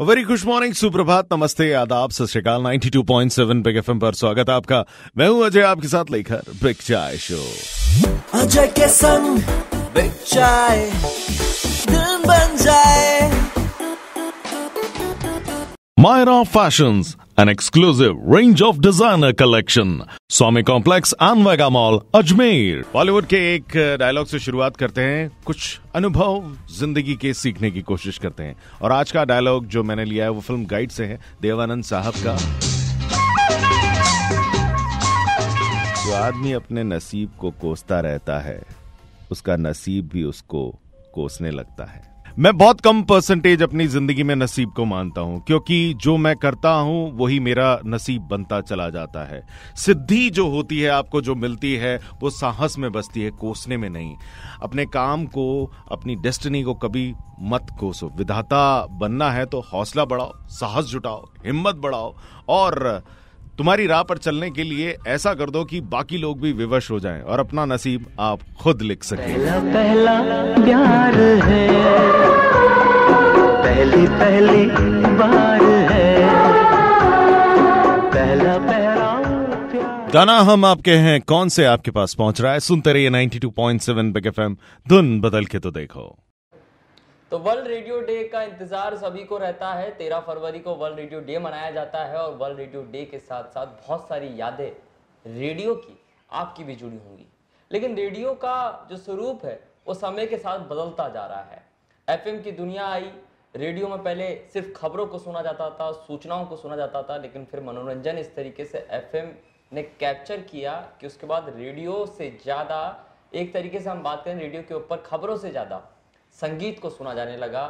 Very good morning सुप्रभात नमस्ते आदाब सत श्रीकाल सेवन बिग एम पर स्वागत आपका मैं हूं अजय आपके साथ लेकर बिग चाय शो अजय के संग बिग चाय दिन बन जाए Myra fashions an exclusive range of designer collection. Swami complex आनवेगा मॉल अजमेर बॉलीवुड के एक डायलॉग uh, से शुरुआत करते हैं कुछ अनुभव जिंदगी के सीखने की कोशिश करते हैं और आज का डायलॉग जो मैंने लिया है वो फिल्म गाइड से है देवानंद साहब का जो आदमी अपने नसीब को कोसता रहता है उसका नसीब भी उसको कोसने लगता है मैं बहुत कम परसेंटेज अपनी जिंदगी में नसीब को मानता हूं क्योंकि जो मैं करता हूं वही मेरा नसीब बनता चला जाता है सिद्धि जो होती है आपको जो मिलती है वो साहस में बसती है कोसने में नहीं अपने काम को अपनी डेस्टिनी को कभी मत कोसो विधाता बनना है तो हौसला बढ़ाओ साहस जुटाओ हिम्मत बढ़ाओ और तुम्हारी राह पर चलने के लिए ऐसा कर दो कि बाकी लोग भी विवश हो जाएं और अपना नसीब आप खुद लिख सके पहला, पहला प्यार है पहली पहली बार है पहला पहला गाना हम आपके हैं कौन से आपके पास पहुंच रहा है सुनते रहिए 92.7 टू पॉइंट सेवन धुन बदल के तो देखो तो वर्ल्ड रेडियो डे का इंतजार सभी को रहता है तेरह फरवरी को वर्ल्ड रेडियो डे मनाया जाता है और वर्ल्ड रेडियो डे के साथ साथ बहुत सारी यादें रेडियो की आपकी भी जुड़ी होंगी लेकिन रेडियो का जो स्वरूप है वो समय के साथ बदलता जा रहा है एफ की दुनिया आई रेडियो में पहले सिर्फ खबरों को सुना जाता था सूचनाओं को सुना जाता था लेकिन फिर मनोरंजन इस तरीके से एफएम ने कैप्चर किया कि उसके बाद रेडियो से ज़्यादा एक तरीके से हम बात करें रेडियो के ऊपर खबरों से ज़्यादा संगीत को सुना जाने लगा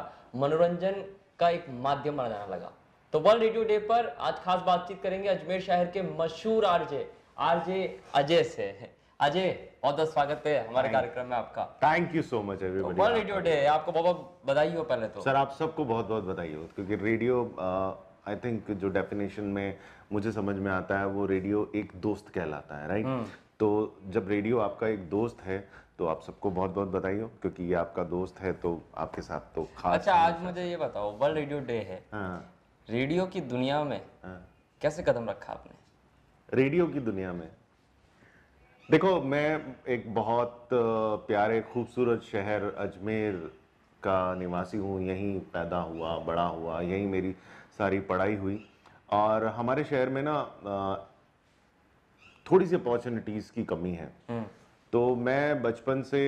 मनोरंजन का एक माध्यम बना जाने लगा तो वर्ल्ड रेडियो डे पर आज खास बातचीत करेंगे अजमेर शहर के मशहूर आरजे आरजे अजय से अजय बहुत बहुत स्वागत है हमारे कार्यक्रम में आपका thank you so much everybody world radio day आपको बहुत बहुत बधाई हो पहले तो सर आप सबको बहुत बहुत बधाई हो क्योंकि रेडियो आई थिंक जो डेफिनेशन में मुझे समझ में आता है वो रेडियो एक दोस्त कहलाता है राइट हम्म। तो जब रेडियो आपका एक दोस्त है तो आप सबको बहुत बहुत बधाई हो क्योंकि ये आपका दोस्त है तो आपके साथ तो खास अच्छा आज मुझे ये बताओ वर्ल्ड रेडियो डे है हाँ। रेडियो की दुनिया में हाँ। कैसे कदम रखा आपने रेडियो की दुनिया में देखो मैं एक बहुत प्यारे खूबसूरत शहर अजमेर का निवासी हूँ यहीं पैदा हुआ बड़ा हुआ यहीं मेरी सारी पढ़ाई हुई और हमारे शहर में ना थोड़ी सी अपॉर्चुनिटीज़ की कमी है हम्म। तो मैं बचपन से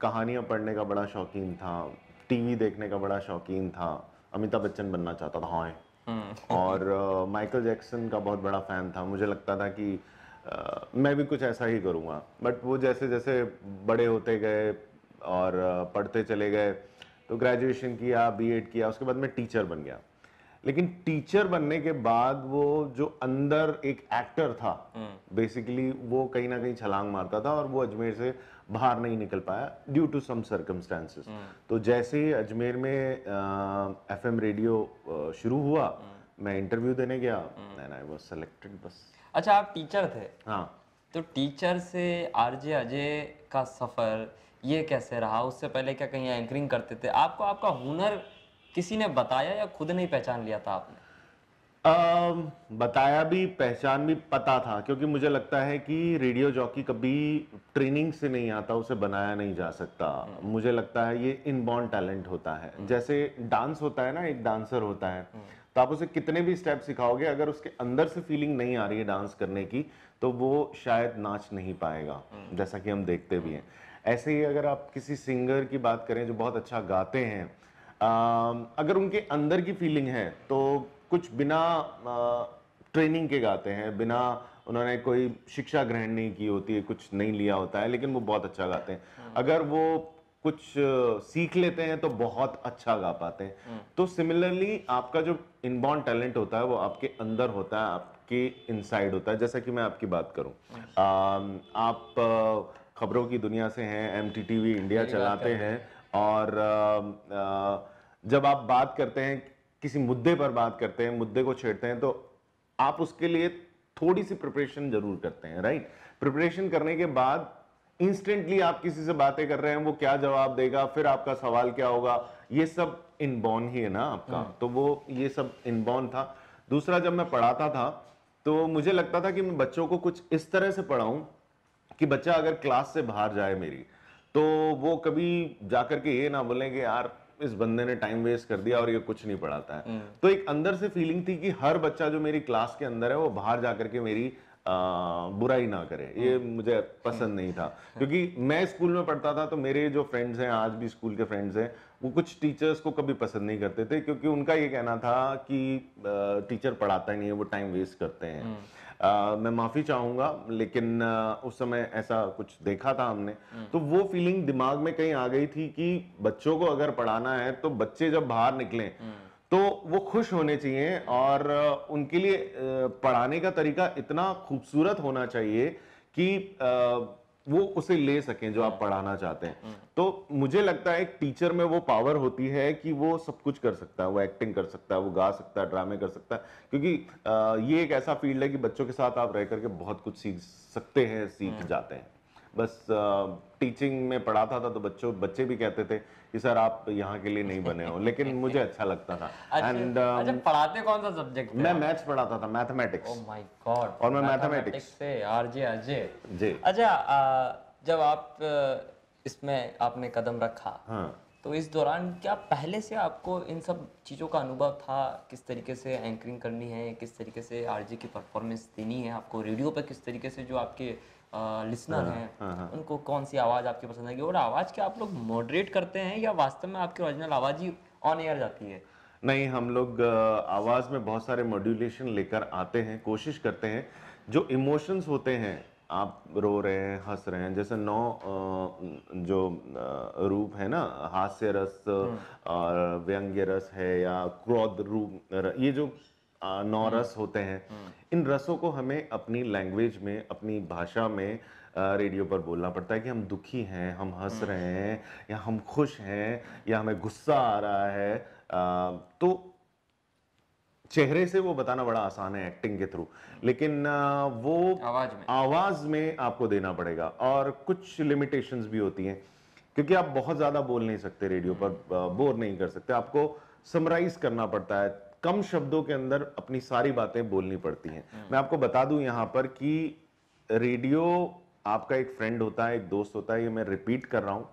कहानियाँ पढ़ने का बड़ा शौकीन था टीवी देखने का बड़ा शौकीन था अमिताभ बच्चन बनना चाहता था हाँ हम्म। और माइकल uh, जैक्सन का बहुत बड़ा फ़ैन था मुझे लगता था कि uh, मैं भी कुछ ऐसा ही करूँगा बट वो जैसे जैसे बड़े होते गए और uh, पढ़ते चले गए तो ग्रेजुएशन किया बीएड किया उसके बाद मैं टीचर बन गया लेकिन टीचर बनने के बाद वो जो अंदर एक एक्टर था बेसिकली हम्म। वो कहीं ना कहीं छलांग मारता था और वो अजमेर से बाहर नहीं निकल पाया ड्यू टू सम सर्कमस्टेंसेस तो जैसे ही अजमेर में एफ एम रेडियो शुरू हुआ हम्म। मैं इंटरव्यू देने गया एंड आई वाज सिलेक्टेड बस अच्छा आप टीचर थे हाँ तो टीचर से आरजे अजय का सफर ये कैसे रहा उससे पहले क्या कहीं एंकरिंग करते थे आपको आपका हुनर किसी ने बताया या खुद नहीं पहचान लिया था आपने आ, बताया भी पहचान भी पता था क्योंकि मुझे लगता है कि रेडियो जॉकी कभी ट्रेनिंग से नहीं आता उसे बनाया नहीं जा सकता हम्म। मुझे लगता है ये इनबॉर्न टैलेंट होता है हम्म। जैसे डांस होता है ना एक डांसर होता है हम्म। तो आप उसे कितने भी स्टेप सिखाओगे अगर उसके अंदर से फीलिंग नहीं आ रही है डांस करने की तो वो शायद नाच नहीं पाएगा जैसा कि हम देखते भी हैं ऐसे ही अगर आप किसी सिंगर की बात करें जो बहुत अच्छा गाते हैं अगर उनके अंदर की फीलिंग है तो कुछ बिना ट्रेनिंग के गाते हैं बिना उन्होंने कोई शिक्षा ग्रहण नहीं की होती है कुछ नहीं लिया होता है लेकिन वो बहुत अच्छा गाते हैं हाँ। अगर वो कुछ सीख लेते हैं तो बहुत अच्छा गा पाते हैं हाँ। तो सिमिलरली आपका जो इनबॉर्न टैलेंट होता है वो आपके अंदर होता है आपके इनसाइड होता है जैसा कि मैं आपकी बात करूं अच्छा। आप खबरों की दुनिया से हैं एम टी वी इंडिया चलाते हैं और जब आप बात करते हैं किसी मुद्दे पर बात करते हैं मुद्दे को छेड़ते हैं तो आप उसके लिए थोड़ी सी प्रिपरेशन जरूर करते हैं राइट प्रिपरेशन करने के बाद इंस्टेंटली आप किसी से बातें कर रहे हैं वो क्या जवाब देगा फिर आपका सवाल क्या होगा ये सब इनबॉर्न ही है ना आपका हम्म। तो वो ये सब इनबॉर्न था दूसरा जब मैं पढ़ाता था तो मुझे लगता था कि मैं बच्चों को कुछ इस तरह से पढ़ाऊं कि बच्चा अगर क्लास से बाहर जाए मेरी तो वो कभी जाकर के ये ना बोलें कि यार इस बंदे ने टाइम वेस्ट कर दिया और ये कुछ नहीं पढ़ाता है हम्म। तो एक अंदर से फीलिंग थी कि हर बच्चा जो मेरी क्लास के अंदर है वो बाहर जाकर के मेरी आ, बुराई ना करे ये हम्म। मुझे पसंद हम्म। नहीं था क्योंकि मैं स्कूल में पढ़ता था तो मेरे जो फ्रेंड्स हैं आज भी स्कूल के फ्रेंड्स हैं वो कुछ टीचर्स को कभी पसंद नहीं करते थे क्योंकि उनका ये कहना था कि टीचर पढ़ाता नहीं है वो टाइम वेस्ट करते हैं आ, मैं माफ़ी चाहूंगा लेकिन आ, उस समय ऐसा कुछ देखा था हमने हम्म। तो वो फीलिंग दिमाग में कहीं आ गई थी कि बच्चों को अगर पढ़ाना है तो बच्चे जब बाहर निकले हम्म। तो वो खुश होने चाहिए और उनके लिए पढ़ाने का तरीका इतना खूबसूरत होना चाहिए कि वो उसे ले सकें जो आप हम्म। पढ़ाना चाहते हैं हम्म। तो मुझे लगता है टीचर में वो पावर होती है कि वो सब कुछ कर सकता है वो एक्टिंग कर सकता है वो गा सकता है ड्रामे कर सकता है क्योंकि ये एक ऐसा फील्ड है कि बच्चों के साथ आप रह करके बहुत कुछ सीख सकते हैं सीख हम्म। जाते हैं बस टीचिंग में पढ़ाता था तो बच्चों बच्चे भी कहते थे कि सर आप यहाँ के लिए नहीं बने हो लेकिन मुझे अच्छा लगता था एंड अच्छा, अच्छा, um, पढ़ाते कौन सा सब्जेक्ट मैं मैथ्स पढ़ाता था मैथमेटिक्स ओह माय गॉड और मैं मैथमेटिक्स से आरजे आरजे जी अच्छा जब आप इसमें आपने कदम रखा हाँ तो इस दौरान क्या पहले से आपको इन सब चीज़ों का अनुभव था किस तरीके से एंकरिंग करनी है किस तरीके से आरजे की परफॉर्मेंस देनी है आपको रेडियो पर किस तरीके से जो आपके लिसनर हाँ, हैं हाँ, हाँ। उनको कौन सी आवाज़ आपकी पसंद आएगी और आवाज़ क्या आप लोग मॉडरेट करते हैं या वास्तव में आपकी ओरिजिनल आवाज़ ही ऑन एयर जाती है नहीं हम लोग आवाज़ में बहुत सारे मॉड्यूलेशन लेकर आते हैं कोशिश करते हैं जो इमोशंस होते हैं आप रो रहे हैं हंस रहे हैं जैसे नौ जो रूप है ना हास्य रस हम्म। और व्यंग्य रस है या क्रोध रूप ये जो नौ हम्म। रस होते हैं हम्म। इन रसों को हमें अपनी लैंग्वेज में अपनी भाषा में रेडियो पर बोलना पड़ता है कि हम दुखी हैं हम हंस हम्म। रहे हैं या हम खुश हैं या हमें गुस्सा आ रहा है आ, तो चेहरे से वो बताना बड़ा आसान है एक्टिंग के थ्रू लेकिन आ, वो आवाज में आवाज में आपको देना पड़ेगा और कुछ लिमिटेशंस भी होती हैं क्योंकि आप बहुत ज़्यादा बोल नहीं सकते रेडियो पर बोर नहीं कर सकते आपको समराइज करना पड़ता है कम शब्दों के अंदर अपनी सारी बातें बोलनी पड़ती हैं हम्म। मैं आपको बता दूं यहाँ पर कि रेडियो आपका एक फ्रेंड होता है एक दोस्त होता है ये मैं रिपीट कर रहा हूँ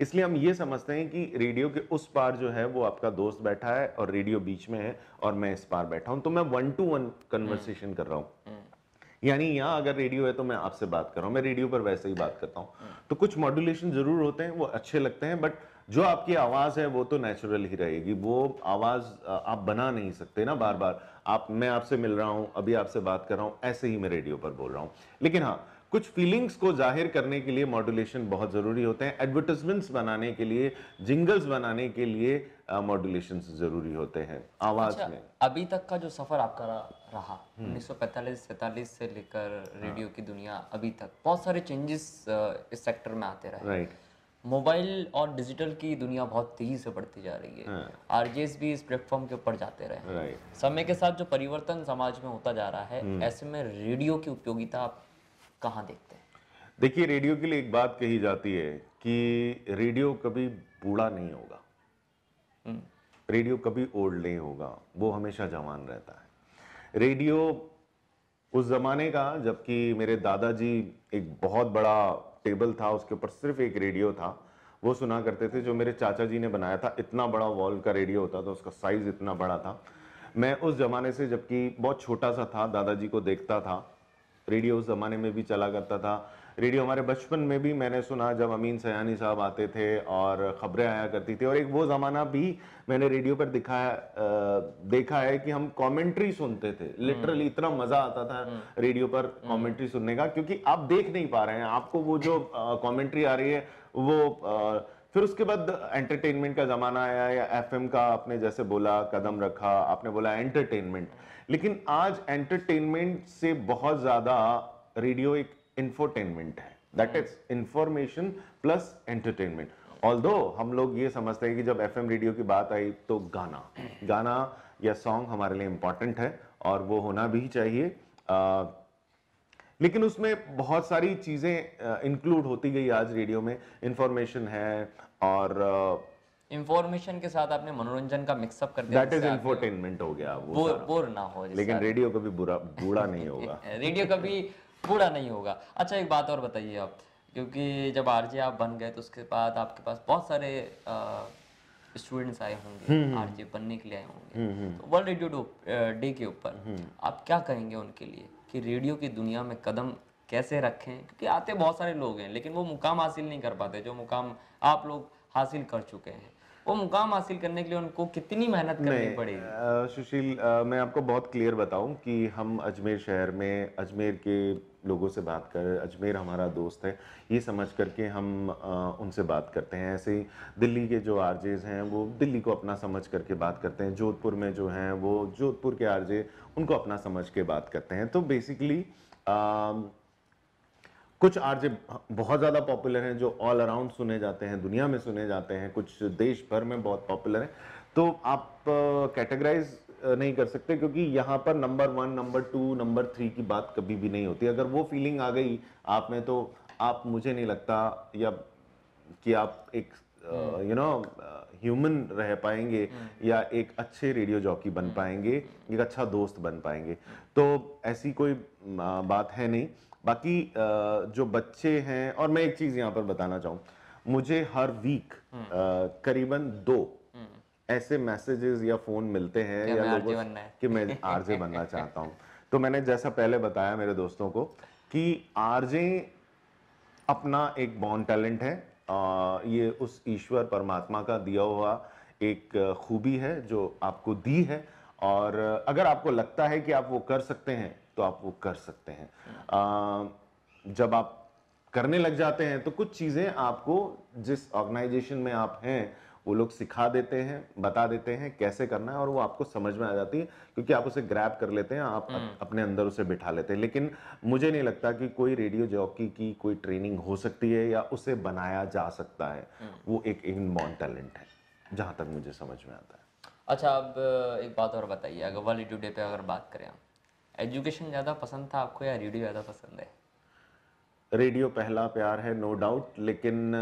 इसलिए हम ये समझते हैं कि रेडियो के उस पार जो है वो आपका दोस्त बैठा है और रेडियो बीच में है और मैं इस पार बैठा हूँ तो मैं वन टू वन कन्वर्सेशन कर रहा हूँ हम्म। यानी यहाँ अगर रेडियो है तो मैं आपसे बात कर रहा हूँ मैं रेडियो पर वैसे ही बात करता हूँ हम्म। तो कुछ मॉड्यूलेशन जरूर होते हैं वो अच्छे लगते हैं बट जो आपकी आवाज़ है वो तो नेचुरल ही रहेगी वो आवाज़ आप बना नहीं सकते ना बार बार आप मैं आपसे मिल रहा हूँ अभी आपसे बात कर रहा हूँ ऐसे ही मैं रेडियो पर बोल रहा हूँ लेकिन हाँ कुछ फीलिंग्स को जाहिर करने के लिए मॉड्यूलेशन बहुत ज़रूरी होते हैं एडवर्टिजमेंट्स बनाने के लिए जिंगल्स बनाने के लिए मॉड्यूलेशन ज़रूरी होते हैं आवाज़ अच्छा, में अभी तक का जो सफ़र आपका रहा हम्म। उन्नीस सौ से लेकर रेडियो हाँ, की दुनिया अभी तक बहुत सारे चेंजेस इस सेक्टर में आते रहे राइट मोबाइल और डिजिटल की दुनिया बहुत तेजी से बढ़ती जा रही है आरजेस हाँ। भी इस प्लेटफॉर्म के ऊपर जाते रहे समय के साथ जो परिवर्तन समाज में होता जा रहा है हम्म। ऐसे में रेडियो की उपयोगिता आप कहाँ देखते हैं देखिए रेडियो के लिए एक बात कही जाती है कि रेडियो कभी बूढ़ा नहीं होगा हम्म। रेडियो कभी ओल्ड नहीं होगा वो हमेशा जवान रहता है रेडियो उस ज़माने का जबकि मेरे दादाजी एक बहुत बड़ा टेबल था उसके ऊपर सिर्फ एक रेडियो था वो सुना करते थे जो मेरे चाचा जी ने बनाया था इतना बड़ा वॉल का रेडियो होता था उसका साइज़ इतना बड़ा था मैं उस ज़माने से जबकि बहुत छोटा सा था दादाजी को देखता था रेडियो उस ज़माने में भी चला करता था रेडियो हमारे बचपन में भी मैंने सुना जब अमीन सयानी साहब आते थे और ख़बरें आया करती थी और एक वो ज़माना भी मैंने रेडियो पर दिखा है, देखा है कि हम कमेंट्री सुनते थे लिटरली हम्म। इतना मज़ा आता था हम्म। रेडियो पर कमेंट्री हम्म। सुनने का क्योंकि आप देख नहीं पा रहे हैं आपको वो जो कमेंट्री आ रही है वो आ, फिर उसके बाद एंटरटेनमेंट का ज़माना आया या एफएम का आपने जैसे बोला कदम रखा आपने बोला एंटरटेनमेंट लेकिन आज एंटरटेनमेंट से बहुत ज़्यादा रेडियो एक इंफोटेनमेंट है that is information plus entertainment all हम लोग ये समझते हैं कि जब एफ रेडियो की बात आई तो गाना गाना या सॉन्ग हमारे लिए इंपॉर्टेंट है और वो होना भी चाहिए आ, लेकिन उसमें बहुत सारी चीज़ें इंक्लूड होती गई आज रेडियो में इंफॉर्मेशन है और इंफॉर्मेशन के साथ आपने मनोरंजन का मिक्सअप कर दिया दैट इज इंफोटेनमेंट हो गया वो बोर, बोर ना हो लेकिन रेडियो कभी बुरा बूढ़ा नहीं होगा रेडियो कभी पूरा नहीं होगा अच्छा एक बात और बताइए आप क्योंकि जब आर आप बन गए तो उसके बाद आपके पास बहुत सारे स्टूडेंट्स आए होंगे जे हम्म, हम्म। बनने के लिए आए होंगे हम्म, तो वर्ल्ड रेडियो डे के ऊपर आप क्या कहेंगे उनके लिए कि रेडियो की दुनिया में कदम कैसे रखें क्योंकि आते बहुत सारे लोग हैं लेकिन वो मुकाम हासिल नहीं कर पाते जो मुकाम आप लोग हासिल कर चुके हैं वो मुकाम हासिल करने के लिए उनको कितनी मेहनत करनी पड़ेगी सुशील मैं आपको बहुत क्लियर बताऊं कि हम अजमेर शहर में अजमेर के लोगों से बात कर अजमेर हमारा दोस्त है ये समझ करके हम आ, उनसे बात करते हैं ऐसे ही दिल्ली के जो आरजेज हैं वो दिल्ली को अपना समझ करके बात करते हैं जोधपुर में जो हैं वो जोधपुर के आरजे उनको अपना समझ के बात करते हैं तो बेसिकली कुछ आरजे बहुत ज़्यादा पॉपुलर हैं जो ऑल अराउंड सुने जाते हैं दुनिया में सुने जाते हैं कुछ देश भर में बहुत पॉपुलर हैं तो आप कैटेगराइज नहीं कर सकते क्योंकि यहाँ पर number one number two number three की बात कभी भी नहीं होती अगर वो फीलिंग आ गई आप में तो आप मुझे नहीं लगता या कि आप एक यू नो ह्यूमन रह पाएंगे हम्म। या एक अच्छे रेडियो जॉकी बन हम्म। पाएंगे एक अच्छा दोस्त बन पाएंगे हम्म। तो ऐसी कोई बात है नहीं बाकी जो बच्चे हैं और मैं एक चीज यहाँ पर बताना चाहूँ मुझे हर वीक हम्म। करीबन दो हम्म। ऐसे मैसेजेस या फोन मिलते हैं या लोगों है। कि मैं आरजे बनना चाहता हूँ तो मैंने जैसा पहले बताया मेरे दोस्तों को कि आरजे अपना एक बॉन्ड टैलेंट है आ, ये उस ईश्वर परमात्मा का दिया हुआ एक खूबी है जो आपको दी है और अगर आपको लगता है कि आप वो कर सकते हैं तो आप वो कर सकते हैं आ, जब आप करने लग जाते हैं तो कुछ चीज़ें आपको जिस ऑर्गेनाइजेशन में आप हैं वो लोग सिखा देते हैं बता देते हैं कैसे करना है और वो आपको समझ में आ जाती है क्योंकि आप उसे ग्रैप कर लेते हैं आप हम्म। अपने अंदर उसे बिठा लेते हैं लेकिन मुझे नहीं लगता कि कोई रेडियो जॉकी की कोई ट्रेनिंग हो सकती है या उसे बनाया जा सकता है हम्म। वो एक इनबॉर्न टैलेंट है जहाँ तक मुझे समझ में आता है अच्छा अब एक बात और बताइए अगर वर्ल्ड रेडियो डे पे अगर बात करें आप एजुकेशन ज़्यादा पसंद था आपको या रेडियो ज़्यादा पसंद है रेडियो पहला प्यार है नो no डाउट लेकिन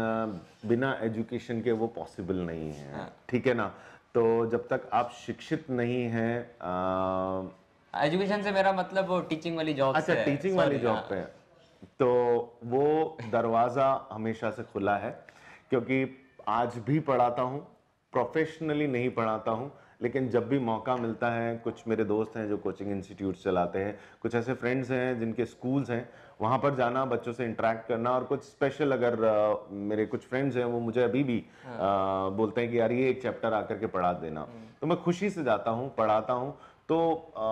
बिना एजुकेशन के वो पॉसिबल नहीं है हाँ। ठीक है ना तो जब तक आप शिक्षित नहीं हैं एजुकेशन से मेरा मतलब वो टीचिंग वाली जॉब अच्छा टीचिंग वाली जॉब हाँ। पे तो वो दरवाज़ा हमेशा से खुला है क्योंकि आज भी पढ़ाता हूँ प्रोफेशनली नहीं पढ़ाता हूँ लेकिन जब भी मौका मिलता है कुछ मेरे दोस्त हैं जो कोचिंग इंस्टीट्यूट चलाते हैं कुछ ऐसे फ्रेंड्स हैं जिनके स्कूल्स हैं वहाँ पर जाना बच्चों से इंटरेक्ट करना और कुछ स्पेशल अगर आ, मेरे कुछ फ्रेंड्स हैं वो मुझे अभी भी हाँ। आ, बोलते हैं कि यार ये एक चैप्टर आकर के पढ़ा देना हम्म। तो मैं खुशी से जाता हूँ पढ़ाता हूँ तो आ,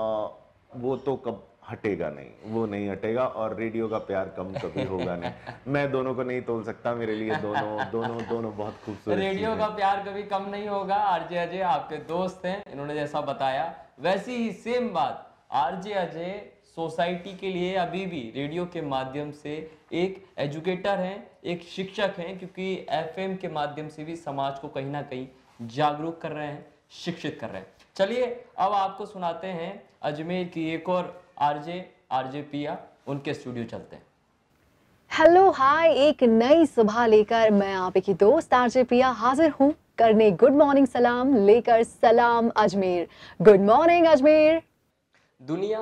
वो तो कब हटेगा नहीं वो नहीं हटेगा और रेडियो का प्यार कम कभी होगा नहीं मैं दोनों को नहीं तोल सकता मेरे लिए दोनों दोनों दोनों बहुत खूबसूरत रेडियो का प्यार कभी कम नहीं होगा आरजे अजय आपके दोस्त हैं इन्होंने जैसा बताया वैसी ही सेम बात आरजे अजय सोसाइटी के लिए अभी भी रेडियो के माध्यम से एक एजुकेटर हैं एक शिक्षक हैं क्योंकि एफएम के माध्यम से भी समाज को कहीं ना कहीं जागरूक कर रहे हैं शिक्षित कर रहे हैं चलिए अब आपको सुनाते हैं अजमेर की एक और आरजे आरजे पिया उनके स्टूडियो चलते हैं हेलो हाय एक नई सुबह लेकर मैं आप आपकी दोस्त आरजे पिया हाजिर हूँ करने गुड मॉर्निंग सलाम लेकर सलाम अजमेर गुड मॉर्निंग अजमेर दुनिया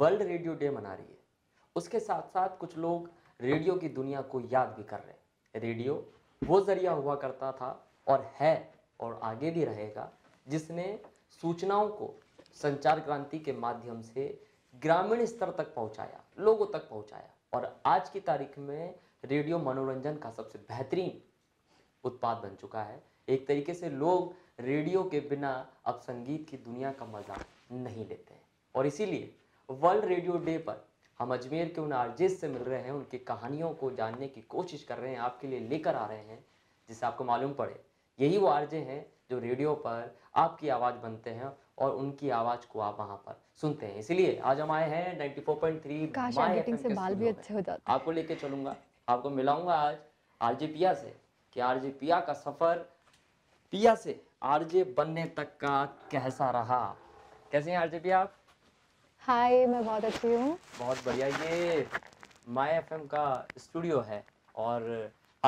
वर्ल्ड रेडियो डे मना रही है उसके साथ साथ कुछ लोग रेडियो की दुनिया को याद भी कर रहे हैं रेडियो वो जरिया हुआ करता था और है और आगे भी रहेगा जिसने सूचनाओं को संचार क्रांति के माध्यम से ग्रामीण स्तर तक पहुंचाया लोगों तक पहुंचाया और आज की तारीख में रेडियो मनोरंजन का सबसे बेहतरीन उत्पाद बन चुका है एक तरीके से लोग रेडियो के बिना अब संगीत की दुनिया का मज़ा नहीं लेते हैं और इसीलिए वर्ल्ड रेडियो डे पर हम अजमेर के उन आरजेस से मिल रहे हैं उनकी कहानियों को जानने की कोशिश कर रहे हैं आपके लिए लेकर आ रहे हैं जिससे आपको मालूम पड़े यही वो आरजे हैं जो रेडियो पर आपकी आवाज़ बनते हैं और उनकी आवाज़ को आप वहाँ पर सुनते हैं इसलिए आज हम आए हैं 94.3 काश एडिटिंग से बाल भी अच्छे हो जाते आपको लेके चलूंगा आपको मिलाऊंगा आज आरजे पिया से कि आरजे पिया का सफ़र पिया से आरजे बनने तक का कैसा रहा कैसे हैं आरजे पिया आप हाय मैं बहुत अच्छी हूँ बहुत बढ़िया ये माई एफ का स्टूडियो है और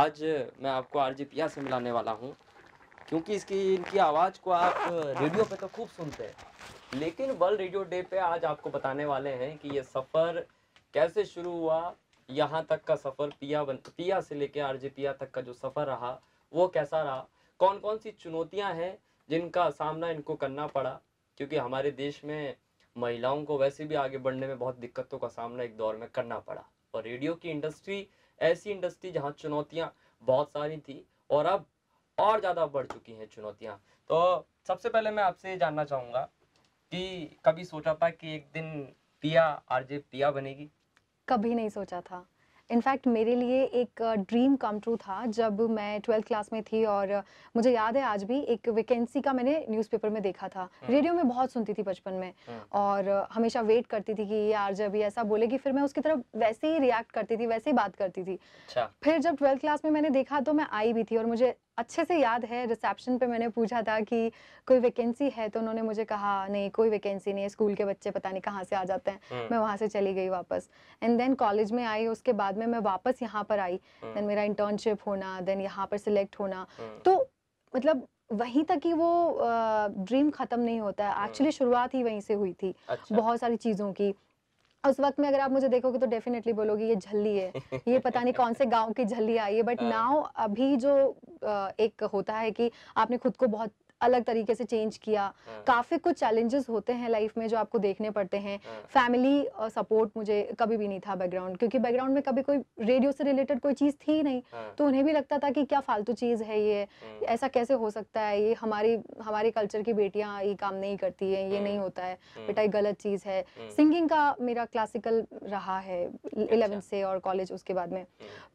आज मैं आपको आरजे पिया से मिलाने वाला हूँ क्योंकि इसकी इनकी आवाज़ को आप रेडियो पे तो खूब सुनते हैं लेकिन वर्ल्ड रेडियो डे पे आज आपको बताने वाले हैं कि ये सफ़र कैसे शुरू हुआ यहाँ तक का सफ़र पिया बन पिया से लेके जे पिया तक का जो सफ़र रहा वो कैसा रहा कौन कौन सी चुनौतियाँ हैं जिनका सामना इनको करना पड़ा क्योंकि हमारे देश में महिलाओं को वैसे भी आगे बढ़ने में बहुत दिक्कतों का सामना एक दौर में करना पड़ा और रेडियो की इंडस्ट्री ऐसी इंडस्ट्री जहाँ चुनौतियाँ बहुत सारी थी और अब और ज़्यादा बढ़ चुकी हैं चुनौतियाँ तो सबसे पहले मैं आपसे ये जानना चाहूँगा कि कभी सोचा था कि एक दिन पिया आर जे पिया बनेगी कभी नहीं सोचा था इनफैक्ट मेरे लिए एक ड्रीम कम ट्रू था जब मैं ट्वेल्थ क्लास में थी और मुझे याद है आज भी एक वैकेंसी का मैंने न्यूज़पेपर में देखा था रेडियो हम्म। में बहुत सुनती थी बचपन में हम्म। और हमेशा वेट करती थी कि ये आर जब ये ऐसा बोलेगी फिर मैं उसकी तरफ वैसे ही रिएक्ट करती थी वैसे ही बात करती थी अच्छा। फिर जब ट्वेल्थ क्लास में मैंने देखा तो मैं आई भी थी और मुझे अच्छे से याद है रिसेप्शन पे मैंने पूछा था कि कोई वैकेंसी है तो उन्होंने मुझे कहा नहीं कोई वैकेंसी नहीं है स्कूल के बच्चे पता नहीं कहाँ से आ जाते हैं hmm. मैं वहाँ से चली गई वापस एंड देन कॉलेज में आई उसके बाद में मैं वापस यहाँ पर आई देन हम्म। hmm. मेरा इंटर्नशिप होना देन यहाँ पर सिलेक्ट होना hmm. तो मतलब वहीं तक ही वो ड्रीम ख़त्म नहीं होता है एक्चुअली शुरुआत ही वहीं से हुई थी अच्छा। बहुत सारी चीज़ों की उस वक्त में अगर आप मुझे देखोगे तो डेफिनेटली बोलोगे ये झल्ली है ये पता नहीं कौन से गांव की झल्ली आई है बट नाउ हाँ। अभी जो एक होता है कि आपने खुद को बहुत अलग तरीके से चेंज किया हाँ। काफ़ी कुछ चैलेंजेस होते हैं लाइफ में जो आपको देखने पड़ते हैं फैमिली हाँ। सपोर्ट मुझे कभी भी नहीं था बैकग्राउंड क्योंकि बैकग्राउंड में कभी कोई रेडियो से रिलेटेड कोई चीज़ थी नहीं हाँ। तो उन्हें भी लगता था कि क्या फालतू चीज़ है ये ऐसा कैसे हो सकता है ये हमारी हमारे कल्चर की बेटियाँ ये काम नहीं करती हैं ये नहीं होता है बेटा ये गलत चीज़ है सिंगिंग का मेरा क्लासिकल रहा है इलेवेंथ अच्छा। से और कॉलेज उसके बाद में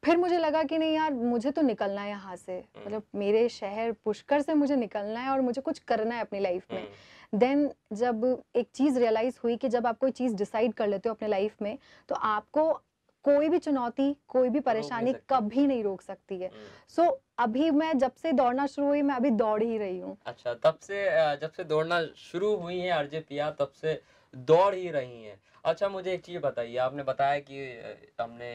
फिर मुझे लगा कि नहीं यार मुझे तो निकलना है यहाँ से मतलब मेरे शहर पुष्कर से मुझे निकलना है और और मुझे कुछ करना है अपनी लाइफ में देन हम्म। जब एक चीज़ रियलाइज़ हुई कि जब आप कोई चीज़ डिसाइड कर लेते हो अपने लाइफ में तो आपको कोई भी चुनौती कोई भी परेशानी कभी नहीं रोक सकती है सो हम्म। so, अभी मैं जब से दौड़ना शुरू हुई मैं अभी दौड़ ही रही हूँ अच्छा तब से जब से दौड़ना शुरू हुई है आरजे पिया तब से दौड़ ही रही हैं अच्छा मुझे एक चीज़ बताइए आपने बताया कि हमने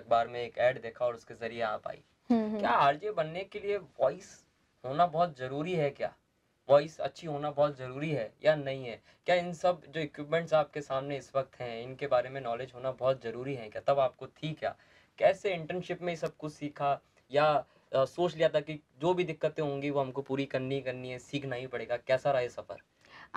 अखबार में एक ऐड देखा और उसके जरिए आप आई हम्म, क्या आरजे बनने के लिए वॉइस होना बहुत जरूरी है क्या वॉइस अच्छी होना बहुत ज़रूरी है या नहीं है क्या इन सब जो इक्विपमेंट्स आपके सामने इस वक्त हैं इनके बारे में नॉलेज होना बहुत ज़रूरी है क्या तब आपको थी क्या कैसे इंटर्नशिप में सब कुछ सीखा या आ, सोच लिया था कि जो भी दिक्कतें होंगी वो हमको पूरी करनी करनी है सीखना ही पड़ेगा कैसा रहा ये सफ़र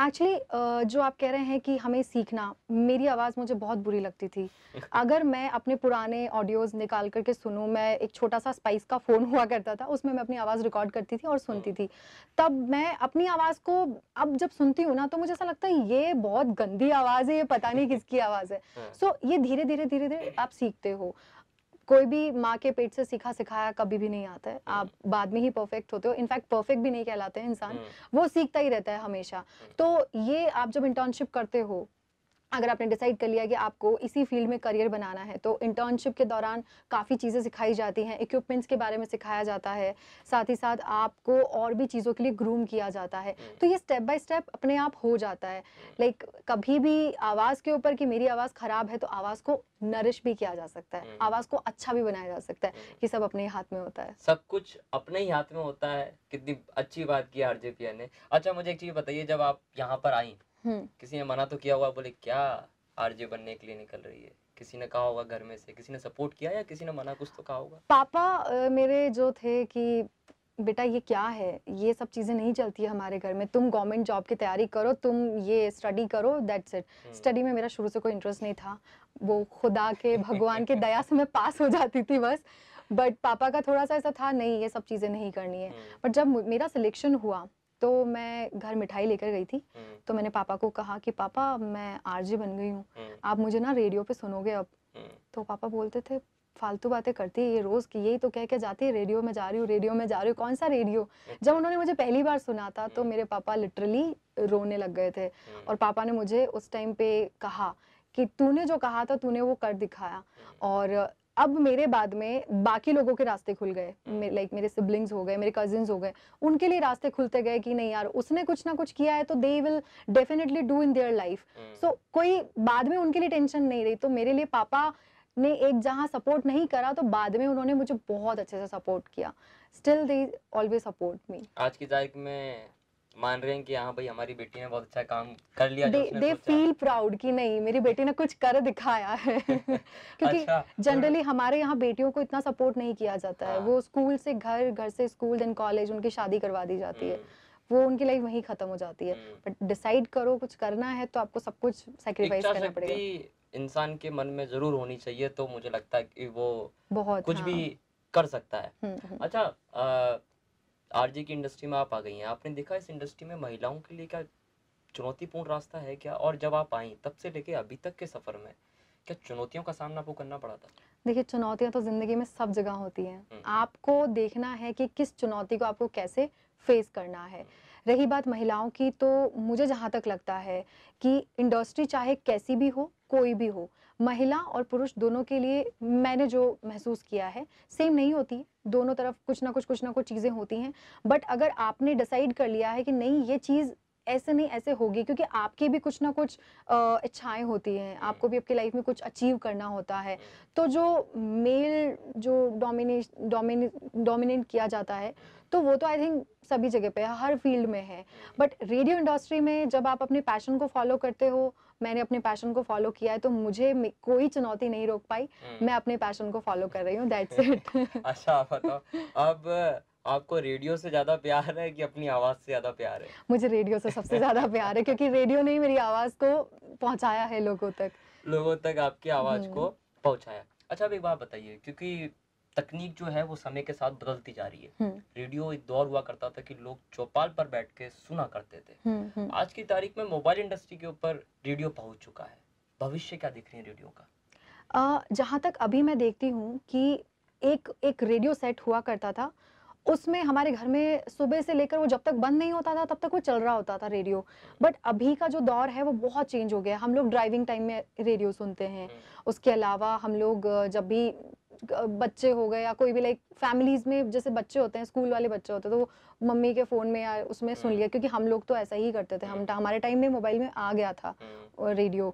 एक्चुअली जो आप कह रहे हैं कि हमें सीखना मेरी आवाज़ मुझे बहुत बुरी लगती थी अगर मैं अपने पुराने ऑडियोज निकाल करके सुनूं मैं एक छोटा सा स्पाइस का फ़ोन हुआ करता था उसमें मैं अपनी आवाज़ रिकॉर्ड करती थी और सुनती हाँ। थी तब मैं अपनी आवाज़ को अब जब सुनती हूँ ना तो मुझे ऐसा लगता है ये बहुत गंदी आवाज़ है ये पता नहीं किसकी आवाज़ है सो हाँ। so, ये धीरे धीरे धीरे धीरे आप सीखते हो कोई भी माँ के पेट से सीखा सिखाया कभी भी नहीं आता है हम्म। आप बाद में ही परफेक्ट होते हो इनफैक्ट परफेक्ट भी नहीं कहलाते हैं इंसान हम्म। वो सीखता ही रहता है हमेशा हम्म। तो ये आप जब इंटर्नशिप करते हो अगर आपने डिसाइड कर लिया कि आपको इसी फील्ड में करियर बनाना है तो इंटर्नशिप के दौरान काफ़ी चीज़ें सिखाई जाती हैं इक्विपमेंट्स के बारे में सिखाया जाता है साथ ही साथ आपको और भी चीज़ों के लिए ग्रूम किया जाता है हम्म। तो ये स्टेप बाय स्टेप अपने आप हो जाता है लाइक हम्म। कभी भी आवाज़ के ऊपर कि मेरी आवाज़ ख़राब है तो आवाज़ को नरिश भी किया जा सकता है हम्म। आवाज़ को अच्छा भी बनाया जा सकता है ये सब अपने हाथ में होता है सब कुछ अपने ही हाथ में होता है कितनी अच्छी बात की आरजेपीएन ने अच्छा मुझे एक चीज़ बताइए जब आप यहाँ पर आई हम्म। किसी ने मना तो किया होगा बोले क्या आरजे बनने के लिए निकल रही है किसी ने कहा होगा घर में से किसी ने सपोर्ट किया या किसी ने मना कुछ तो कहा होगा पापा मेरे जो थे कि बेटा ये क्या है ये सब चीज़ें नहीं चलती है हमारे घर में तुम गवर्नमेंट जॉब की तैयारी करो तुम ये स्टडी करो दैट्स इट स्टडी में मेरा शुरू से कोई इंटरेस्ट नहीं था वो खुदा के भगवान के दया से मैं पास हो जाती थी बस बट पापा का थोड़ा सा ऐसा था नहीं ये सब चीज़ें नहीं करनी है बट हम्म। जब मेरा सिलेक्शन हुआ तो मैं घर मिठाई लेकर गई थी हम्म। तो मैंने पापा को कहा कि पापा मैं आरजे बन गई हूँ हम्म। आप मुझे ना रेडियो पे सुनोगे अब हम्म। तो पापा बोलते थे फालतू बातें करती है ये रोज की यही तो कह के जाती है रेडियो में जा रही हूँ रेडियो में जा रही हूँ कौन सा रेडियो अच्छा। जब उन्होंने मुझे पहली बार सुना था तो मेरे पापा लिटरली रोने लग गए थे और पापा ने मुझे उस टाइम पे कहा कि तूने जो कहा था तूने वो कर दिखाया और अब मेरे बाद में बाकी लोगों के रास्ते खुल गए लाइक हम्म। मेरे सिबलिंग्स हो गए मेरे कजिन हो गए उनके लिए रास्ते खुलते गए कि नहीं यार उसने कुछ ना कुछ किया है तो they will definitely do in their life so कोई बाद में उनके लिए टेंशन नहीं रही तो मेरे लिए पापा ने एक जहाँ सपोर्ट नहीं करा तो बाद में उन्होंने मुझे बहुत अच्छे से सपोर्ट किया still they always support me आज की तारीख में मान रहे हैं कि हाँ भाई हमारी बेटी ने बहुत अच्छा काम कर लिया दे दे फील प्राउड कि नहीं मेरी बेटी ने कुछ कर दिखाया है अच्छा, क्योंकि अच्छा, हाँ। जनरली हमारे यहाँ बेटियों को इतना सपोर्ट नहीं किया जाता हाँ। है वो स्कूल से घर घर से स्कूल देन कॉलेज उनकी शादी करवा दी जाती है हम्म। वो उनकी लाइफ वही खत्म हो जाती है बट हम्म। डिसाइड करो कुछ करना है तो आपको सब कुछ सेक्रीफाइस करना पड़ेगा इंसान के मन में जरूर होनी चाहिए तो मुझे लगता है कि वो बहुत कुछ भी हाँ। कर सकता है हम्म, अच्छा आरजे की इंडस्ट्री में आप आ गई हैं आपने देखा इस इंडस्ट्री में महिलाओं के लिए क्या चुनौतीपूर्ण रास्ता है क्या और जब आप आई तब से लेके अभी तक के सफ़र में क्या चुनौतियों का सामना आपको करना पड़ा था देखिए चुनौतियां तो ज़िंदगी में सब जगह होती हैं हम्म। आपको देखना है कि किस चुनौती को आपको कैसे फेस करना है हम्म। रही बात महिलाओं की तो मुझे जहां तक लगता है कि इंडस्ट्री चाहे कैसी भी हो कोई भी हो महिला और पुरुष दोनों के लिए मैंने जो महसूस किया है सेम नहीं होती दोनों तरफ कुछ ना कुछ कुछ ना कुछ चीज़ें होती हैं बट अगर आपने डिसाइड कर लिया है कि नहीं ये चीज़ ऐसे नहीं ऐसे होगी क्योंकि आपकी भी कुछ ना कुछ इच्छाएं होती हैं आपको भी आपकी लाइफ में कुछ अचीव करना होता है तो जो मेल जो डोमिनेश डोमिनेट किया जाता है तो वो तो आई थिंक सभी जगह पे हर फील्ड में है बट रेडियो इंडस्ट्री में जब आप अपने पैशन को फॉलो करते हो मैंने अपने पैशन को फॉलो किया है तो मुझे कोई चुनौती नहीं रोक पाई हम्म। मैं अपने पैशन को फॉलो कर रही हूँ अच्छा अब आपको रेडियो से ज्यादा प्यार है कि अपनी आवाज से ज्यादा प्यार है मुझे रेडियो से सबसे ज्यादा प्यार है क्योंकि रेडियो ने ही मेरी आवाज को पहुंचाया है लोगों तक लोगों तक आपकी आवाज हम्म। को पहुंचाया अच्छा अब एक बात बताइए क्योंकि तकनीक जो है वो समय के साथ बदलती जा रही है हम्म। रेडियो एक दौर हुआ करता था कि लोग चौपाल पर बैठ के सुना करते थे हम्म, हम्म। आज की तारीख में मोबाइल इंडस्ट्री के ऊपर रेडियो पहुंच चुका है भविष्य क्या दिख रही है रेडियो का जहाँ तक अभी मैं देखती हूँ कि एक एक रेडियो सेट हुआ करता था उसमें हमारे घर में सुबह से लेकर वो जब तक बंद नहीं होता था तब तक वो चल रहा होता था रेडियो बट अभी का जो दौर है वो बहुत चेंज हो गया हम लोग ड्राइविंग टाइम में रेडियो सुनते हैं उसके अलावा हम लोग जब भी बच्चे हो गए या कोई भी लाइक फैमिलीज में जैसे बच्चे होते हैं स्कूल वाले बच्चे होते हैं तो वो मम्मी के फ़ोन में या उसमें सुन हम्म। लिया क्योंकि हम लोग तो ऐसा ही करते थे हम हम्म। हमारे टाइम में मोबाइल में आ गया था हम्म। और रेडियो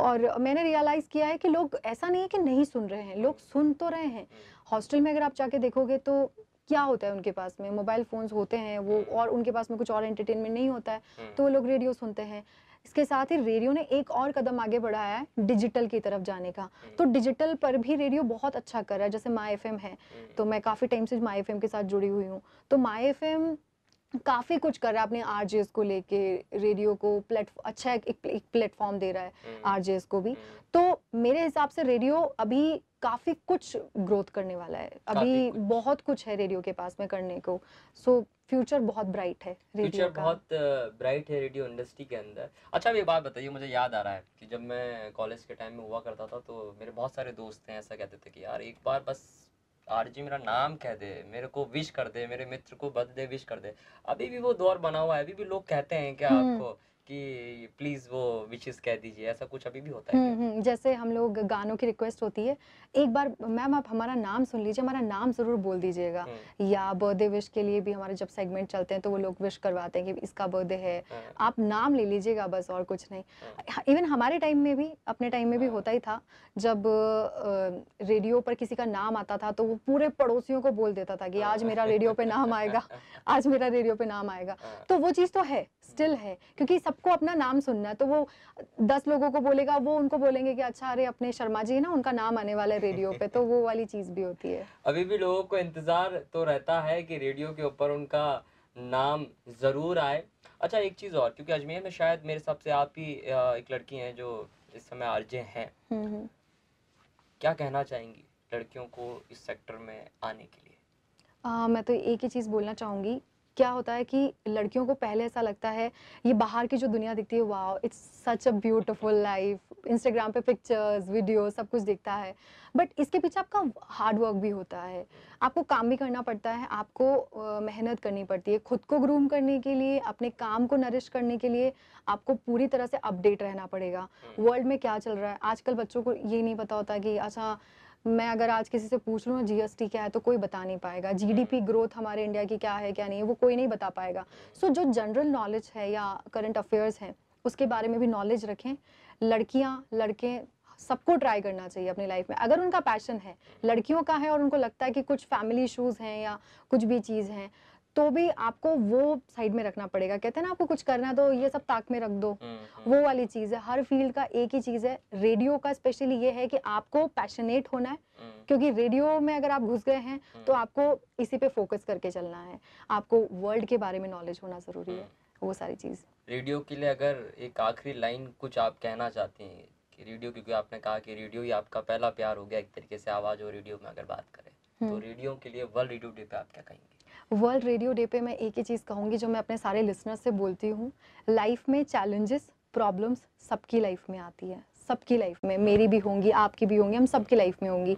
और मैंने रियलाइज़ किया है कि लोग ऐसा नहीं है कि नहीं सुन रहे हैं लोग सुन तो रहे हैं हॉस्टल में अगर आप जाके देखोगे तो क्या होता है उनके पास में मोबाइल फ़ोन्स होते हैं वो और उनके पास में कुछ और एंटरटेनमेंट नहीं होता है तो वो लोग रेडियो सुनते हैं इसके साथ ही रेडियो ने एक और कदम आगे बढ़ाया है डिजिटल की तरफ जाने का हम्म। तो डिजिटल पर भी रेडियो बहुत अच्छा कर रहा है जैसे माई एफ है हम्म। तो मैं काफ़ी टाइम से माई एफ के साथ जुड़ी हुई हूँ तो माई एफ काफ़ी कुछ कर रहा है अपने आर को लेके रेडियो को प्लेट अच्छा एक, प्लेटफॉर्म दे रहा है हम्म। आर को भी तो मेरे हिसाब से रेडियो अभी काफ़ी कुछ ग्रोथ करने वाला है अभी बहुत कुछ है रेडियो के पास में करने को सो so, फ्यूचर बहुत ब्राइट है फ्यूचर बहुत ब्राइट है रेडियो इंडस्ट्री के अंदर अच्छा ये बात बताइए मुझे याद आ रहा है कि जब मैं कॉलेज के टाइम में हुआ करता था तो मेरे बहुत सारे दोस्त हैं ऐसा कहते थे कि यार एक बार बस जी मेरा नाम कह दे मेरे को विश कर दे मेरे मित्र को बर्थडे विश कर दे अभी भी वो दौर बना हुआ है अभी भी लोग कहते हैं कि हम्म। आपको कि प्लीज वो विशेष कह दीजिए ऐसा कुछ अभी भी होता है हम्म, हम्म, जैसे हम लोग गानों की रिक्वेस्ट होती है एक बार मैम आप हमारा नाम सुन लीजिए हमारा नाम जरूर बोल दीजिएगा हम्म। या बर्थडे विश के लिए भी हमारे जब सेगमेंट चलते हैं तो वो लोग विश करवाते हैं कि इसका बर्थडे है हाँ। आप नाम ले लीजिएगा बस और कुछ नहीं इवन हाँ। हाँ, हमारे टाइम में भी अपने टाइम में भी होता ही था जब रेडियो पर किसी का नाम आता था तो वो पूरे पड़ोसियों को बोल देता था कि आज मेरा रेडियो पे नाम आएगा आज मेरा रेडियो पे नाम आएगा तो वो चीज़ तो है स्टिल है क्योंकि सब सबको अपना नाम सुनना है तो वो दस लोगों को बोलेगा वो उनको बोलेंगे कि अच्छा अरे अपने शर्मा जी है ना उनका नाम आने वाला है रेडियो पे तो वो वाली चीज भी होती है अभी भी लोगों को इंतजार तो रहता है कि रेडियो के ऊपर उनका नाम जरूर आए अच्छा एक चीज और क्योंकि अजमेर में शायद मेरे हिसाब से आप ही एक लड़की हैं जो इस समय आरजे हैं हम्म, हम्म। क्या कहना चाहेंगी लड़कियों को इस सेक्टर में आने के लिए आ, मैं तो एक ही चीज़ बोलना चाहूँगी क्या होता है कि लड़कियों को पहले ऐसा लगता है ये बाहर की जो दुनिया दिखती है वाह it's such a beautiful life Instagram पे पिक्चर्स वीडियो सब कुछ दिखता है बट इसके पीछे आपका हार्ड वर्क भी होता है आपको काम भी करना पड़ता है आपको मेहनत करनी पड़ती है खुद को ग्रूम करने के लिए अपने काम को नरिश करने के लिए आपको पूरी तरह से अपडेट रहना पड़ेगा वर्ल्ड हाँ। में क्या चल रहा है आजकल बच्चों को ये नहीं पता होता कि अच्छा मैं अगर आज किसी से पूछ लूँ जीएसटी क्या है तो कोई बता नहीं पाएगा जीडीपी ग्रोथ हमारे इंडिया की क्या है क्या नहीं है वो कोई नहीं बता पाएगा सो so, जो जनरल नॉलेज है या करंट अफेयर्स हैं उसके बारे में भी नॉलेज रखें लड़कियाँ लड़के सबको ट्राई करना चाहिए अपनी लाइफ में अगर उनका पैशन है लड़कियों का है और उनको लगता है कि कुछ फैमिली इशूज़ हैं या कुछ भी चीज़ हैं तो भी आपको वो साइड में रखना पड़ेगा कहते हैं ना आपको कुछ करना तो ये सब ताक में रख दो हम्म, वो हम्म। वाली चीज़ है हर फील्ड का एक ही चीज़ है रेडियो का स्पेशली ये है कि आपको पैशनेट होना है हम्म। क्योंकि रेडियो में अगर आप घुस गए हैं तो आपको इसी पे फोकस करके चलना है आपको वर्ल्ड के बारे में नॉलेज होना ज़रूरी है वो सारी चीज़ रेडियो के लिए अगर एक आखिरी लाइन कुछ आप कहना चाहते हैं कि रेडियो क्योंकि आपने कहा कि रेडियो ही आपका पहला प्यार हो गया एक तरीके से आवाज़ और रेडियो में अगर बात करें तो रेडियो के लिए वर्ल्ड रेडियो डे पे आप क्या कहेंगे वर्ल्ड रेडियो डे पे मैं एक ही चीज़ कहूँगी जो मैं अपने सारे लिसनर्स से बोलती हूँ लाइफ में चैलेंजेस प्रॉब्लम्स सबकी लाइफ में आती है सबकी लाइफ में मेरी भी होंगी आपकी भी होंगी हम सबकी लाइफ में होंगी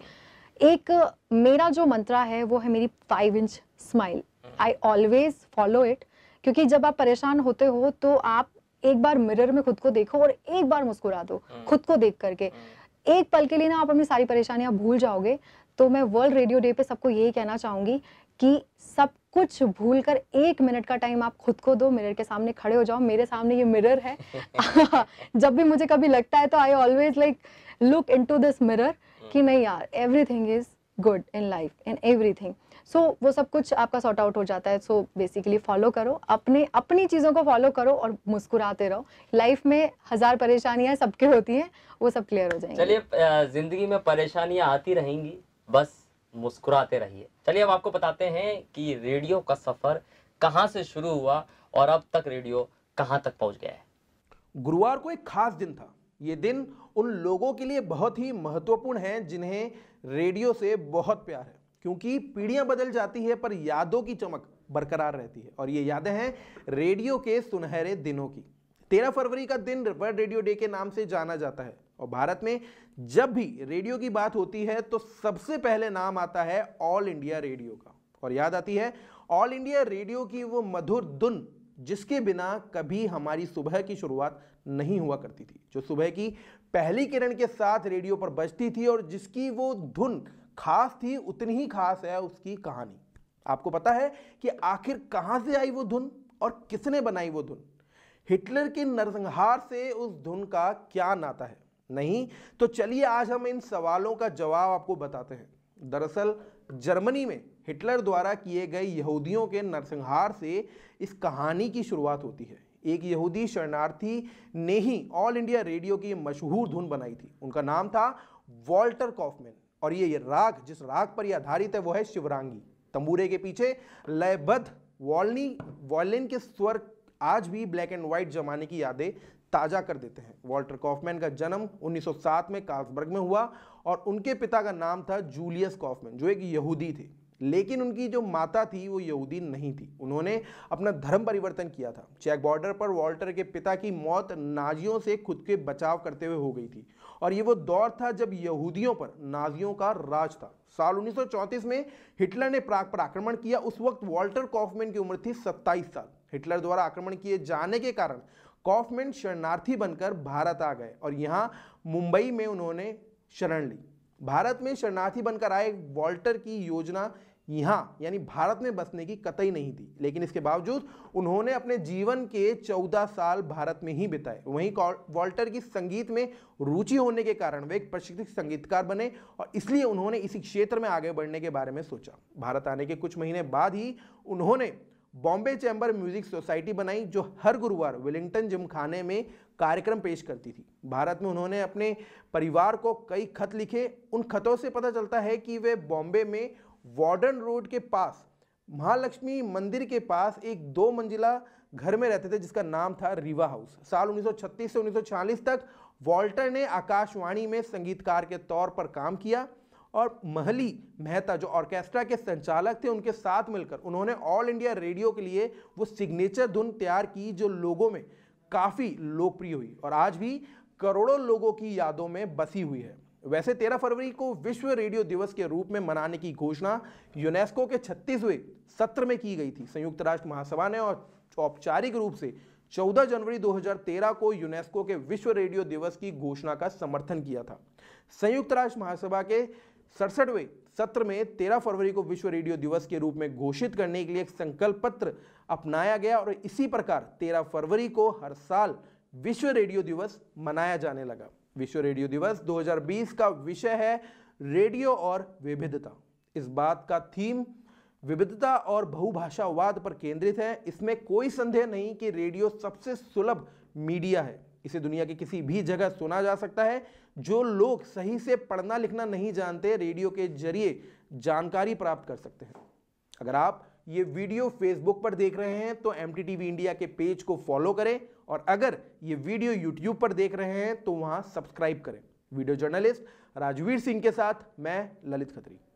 एक मेरा जो मंत्रा है वो है मेरी five inch smile I always follow it क्योंकि जब आप परेशान होते हो तो आप एक बार मिरर में खुद को देखो और एक बार मुस्कुरा दो हाँ। खुद को देख करके हाँ। एक पल के लिए ना आप अपनी सारी परेशानियां भूल जाओगे तो मैं वर्ल्ड रेडियो डे पे सबको यही कहना चाहूँगी कि सब कुछ भूल कर एक मिनट का टाइम आप खुद को दो मिरर के सामने खड़े हो जाओ मेरे सामने ये मिरर है जब भी मुझे कभी लगता है तो I always like look into this mirror कि नहीं यार everything is good in life in everything so वो सब कुछ आपका सॉर्ट आउट हो जाता है सो बेसिकली फॉलो करो अपने अपनी चीज़ों को फॉलो करो और मुस्कुराते रहो लाइफ में हज़ार परेशानियाँ सबके होती हैं वो सब क्लियर हो जाएंगी चलिए ज़िंदगी में परेशानियाँ आती रहेंगी बस मुस्कुराते रहिए चलिए अब आपको बताते हैं कि रेडियो का सफ़र कहाँ से शुरू हुआ और अब तक रेडियो कहाँ तक पहुँच गया है गुरुवार को एक खास दिन था ये दिन उन लोगों के लिए बहुत ही महत्वपूर्ण है जिन्हें रेडियो से बहुत प्यार है क्योंकि पीढ़ियां बदल जाती है पर यादों की चमक बरकरार रहती है और ये यादें हैं रेडियो के सुनहरे दिनों की तेरह फरवरी का दिन वर्ल्ड रेडियो डे के नाम से जाना जाता है और भारत में जब भी रेडियो की बात होती है तो सबसे पहले नाम आता है ऑल इंडिया रेडियो का और याद आती है ऑल इंडिया रेडियो की वो मधुर धुन जिसके बिना कभी हमारी सुबह की शुरुआत नहीं हुआ करती थी जो सुबह की पहली किरण के साथ रेडियो पर बजती थी और जिसकी वो धुन खास थी उतनी ही खास है उसकी कहानी आपको पता है कि आखिर कहां से आई वो धुन और किसने बनाई वो धुन हिटलर के नरसंहार से उस धुन का क्या नाता है नहीं तो चलिए आज हम इन सवालों का जवाब आपको बताते हैं दरअसल जर्मनी में हिटलर द्वारा किए गए यहूदियों के नरसंहार से इस कहानी की शुरुआत होती है एक यहूदी शरणार्थी ने ही ऑल इंडिया रेडियो की मशहूर धुन बनाई थी उनका नाम था वॉल्टर कॉफमैन और ये राग जिस राग पर यह आधारित है वो है शिवरांगी तंबूरे के पीछे लयबद्ध वॉलनी वॉलिन के स्वर आज भी ब्लैक एंड व्हाइट जमाने की यादें ताजा कर देते हैं वॉल्टर कॉफमैन का जन्म 1907 में कार्सबर्ग में हुआ और उनके पिता का नाम था जूलियस कॉफमैन जो एक यहूदी थे लेकिन उनकी जो माता थी वो यहूदी नहीं थी उन्होंने अपना धर्म परिवर्तन किया था चेक बॉर्डर पर वॉल्टर के पिता की मौत नाजियों से खुद के बचाव करते हुए हो गई थी और ये वो दौर था जब यहूदियों पर नाजियों का राज था साल 1934 में हिटलर ने प्राग पर आक्रमण किया उस वक्त वॉल्टर कॉफमैन की उम्र थी 27 साल हिटलर द्वारा आक्रमण किए जाने के कारण कॉफमैन शरणार्थी बनकर भारत आ गए और यहाँ मुंबई में उन्होंने शरण ली भारत में शरणार्थी बनकर आए वॉल्टर की योजना यहाँ यानी भारत में बसने की कतई नहीं थी लेकिन इसके बावजूद उन्होंने अपने जीवन के 14 साल भारत में ही बिताए वहीं वॉल्टर की संगीत में रुचि होने के कारण वे एक प्रशिक्षित संगीतकार बने और इसलिए उन्होंने इसी क्षेत्र में आगे बढ़ने के बारे में सोचा भारत आने के कुछ महीने बाद ही उन्होंने बॉम्बे चैम्बर म्यूजिक सोसाइटी बनाई जो हर गुरुवार वेलिंगटन जिमखाने में कार्यक्रम पेश करती थी भारत में उन्होंने अपने परिवार को कई खत लिखे उन खतों से पता चलता है कि वे बॉम्बे में वार्डन रोड के पास महालक्ष्मी मंदिर के पास एक दो मंजिला घर में रहते थे जिसका नाम था रीवा हाउस साल 1936 से 1940 तक वॉल्टर ने आकाशवाणी में संगीतकार के तौर पर काम किया और महली मेहता जो ऑर्केस्ट्रा के संचालक थे उनके साथ मिलकर उन्होंने ऑल इंडिया रेडियो के लिए वो सिग्नेचर धुन तैयार की जो लोगों में काफ़ी लोकप्रिय हुई और आज भी करोड़ों लोगों की यादों में बसी हुई है वैसे तेरह फरवरी को विश्व रेडियो दिवस के रूप में मनाने की घोषणा यूनेस्को के छत्तीसवें सत्र में की गई थी संयुक्त राष्ट्र महासभा ने और औपचारिक रूप से 14 जनवरी 2013 को यूनेस्को के विश्व रेडियो दिवस की घोषणा का समर्थन किया था संयुक्त राष्ट्र महासभा के सड़सठवें सत्र में 13 फरवरी को विश्व रेडियो दिवस के रूप में घोषित करने के लिए एक संकल्प पत्र अपनाया गया और इसी प्रकार 13 फरवरी को हर साल विश्व रेडियो दिवस मनाया जाने लगा विश्व रेडियो दिवस 2020 का विषय है रेडियो और विविधता इस बात का थीम विविधता और बहुभाषावाद पर केंद्रित है इसमें कोई संदेह नहीं कि रेडियो सबसे सुलभ मीडिया है इसे दुनिया की किसी भी जगह सुना जा सकता है जो लोग सही से पढ़ना लिखना नहीं जानते रेडियो के जरिए जानकारी प्राप्त कर सकते हैं अगर आप ये वीडियो फेसबुक पर देख रहे हैं तो एम इंडिया के पेज को फॉलो करें और अगर ये वीडियो यूट्यूब पर देख रहे हैं तो वहाँ सब्सक्राइब करें वीडियो जर्नलिस्ट राजवीर सिंह के साथ मैं ललित खत्री